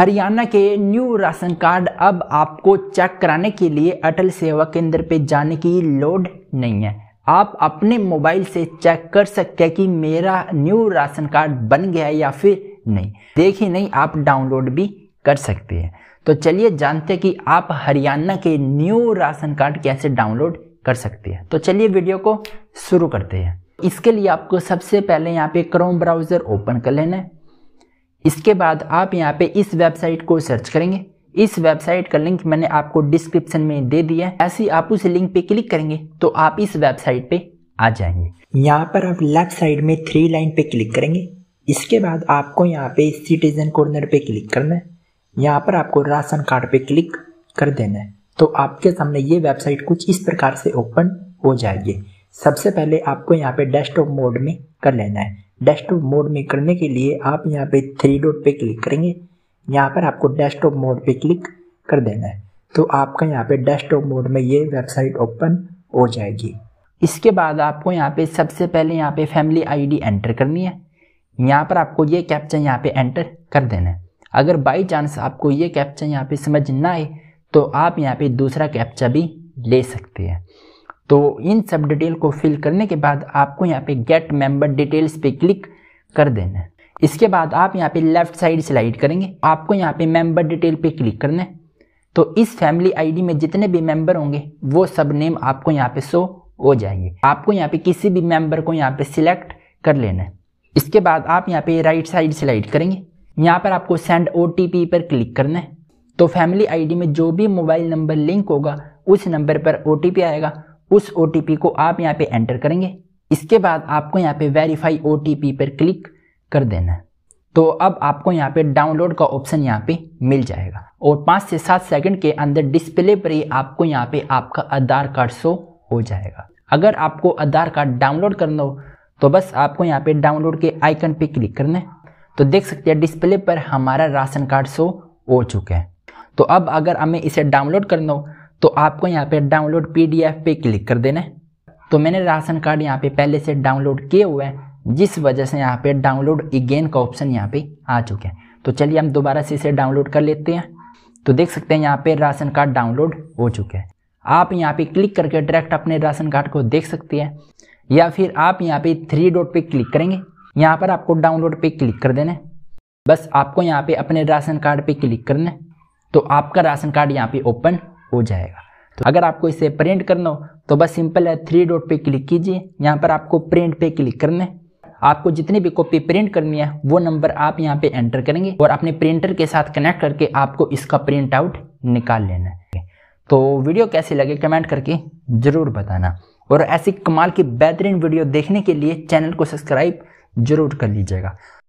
हरियाणा के new ration card अब आपको चेक कराने के लिए अटल सेवा केंद्र पे जाने की लोड नहीं है आप अपने मोबाइल से चेक कर सकते हैं कि मेरा न्यू राशन कार्ड बन गया है या फिर नहीं देखिए नहीं आप डाउनलोड भी कर सकते हैं तो चलिए जानते हैं कि आप हरियाणा के न्यू राशन कार्ड कैसे डाउनलोड कर सकते हैं तो चलिए वीडियो को शुरू करते हैं इसके लिए आपको सबसे पहले यहाँ पे क्रोम ब्राउज़र ओपन कर लेना है इसके बाद आप यहाँ पे इस वेबसाइट को सर्च करेंगे इस वेबसाइट का लिंक मैंने आपको डिस्क्रिप्शन में दे दिया है ऐसे आप उस लिंक पे क्लिक करेंगे तो आप इस वेबसाइट पे आ जाएंगे यहाँ पर आप लेफ्ट साइड में थ्री लाइन पे क्लिक करेंगे इसके बाद आपको यहाँ पे सिटीजन कॉर्नर पे क्लिक करना है यहाँ पर आपको राशन कार्ड पे क्लिक कर देना है तो आपके सामने ये वेबसाइट कुछ इस प्रकार से ओपन हो जाएगी सबसे पहले आपको यहाँ पे डेस्कटॉप मोड में कर लेना है डेस्कटॉप मोड में करने के लिए आप यहाँ पे थ्री डॉट पे क्लिक करेंगे यहाँ पर आपको डेस्कटॉप मोड पे क्लिक कर देना है तो आपका यहाँ पे डेस्कटॉप मोड में ये वेबसाइट ओपन हो जाएगी इसके बाद आपको यहाँ पे सबसे पहले यहाँ पे फैमिली आईडी एंटर करनी है यहाँ पर आपको ये कैप्चा यहाँ पे एंटर कर देना है अगर बाई चांस आपको ये कैप्चा यहाँ पे समझ ना आए तो आप यहाँ पे दूसरा कैप्चा भी ले सकते हैं तो इन सब डिटेल को फिल करने के बाद आपको यहाँ पे गेट मेंबर डिटेल्स पे क्लिक कर देना है इसके बाद आप यहाँ पे लेफ्ट साइड स्लाइड करेंगे आपको यहाँ पे मेंबर डिटेल पे क्लिक करना है तो इस फैमिली आईडी में जितने भी मेंबर होंगे वो सब नेम आपको यहाँ पे शो हो जाएंगे आपको यहाँ पे किसी भी मेंबर को यहाँ पे सिलेक्ट कर लेना है इसके बाद आप यहाँ पे राइट साइड स्लाइड करेंगे यहाँ पर आपको सेंड ओ पर क्लिक करना है तो फैमिली आई में जो भी मोबाइल नंबर लिंक होगा उस नंबर पर ओ आएगा उस ओ को आप यहाँ पे एंटर करेंगे इसके बाद आपको यहाँ पे वेरीफाई ओ पर क्लिक कर देना है तो अब आपको यहाँ पे डाउनलोड का ऑप्शन यहाँ पे मिल जाएगा और पाँच से सात सेकंड के अंदर डिस्प्ले पर ही आपको यहाँ पे आपका आधार कार्ड शो हो जाएगा अगर आपको आधार कार्ड डाउनलोड करना हो तो बस आपको यहाँ पे डाउनलोड के आइकन पे क्लिक करना है तो देख सकते हैं डिस्प्ले पर हमारा राशन कार्ड शो हो चुका है तो अब अगर हमें इसे डाउनलोड करना हो तो आपको यहाँ पे डाउनलोड पीडीएफ पे क्लिक कर देना है तो मैंने राशन कार्ड यहाँ पे पहले से डाउनलोड किए हुए हैं जिस वजह से यहाँ पे डाउनलोड अगेन का ऑप्शन यहाँ पे आ चुका है तो चलिए हम दोबारा से इसे डाउनलोड कर लेते हैं तो देख सकते हैं यहाँ पे राशन कार्ड डाउनलोड हो चुका है आप यहाँ पे क्लिक करके डायरेक्ट अपने राशन कार्ड को देख सकते हैं या फिर आप यहाँ पे थ्री डॉट पे क्लिक करेंगे यहाँ पर आपको डाउनलोड पे क्लिक कर देना है बस आपको यहाँ पे अपने राशन कार्ड पे क्लिक करना है तो आपका राशन कार्ड यहाँ पे ओपन हो जाएगा तो अगर आपको इसे प्रिंट करना हो तो बस सिंपल है थ्री डॉट पे क्लिक कीजिए यहाँ पर आपको प्रिंट पे क्लिक करना है आपको जितनी भी कॉपी प्रिंट करनी है वो नंबर आप यहाँ पे एंटर करेंगे और अपने प्रिंटर के साथ कनेक्ट करके आपको इसका प्रिंट आउट निकाल लेना है तो वीडियो कैसी लगे कमेंट करके ज़रूर बताना और ऐसी कमाल की बेहतरीन वीडियो देखने के लिए चैनल को सब्सक्राइब जरूर कर लीजिएगा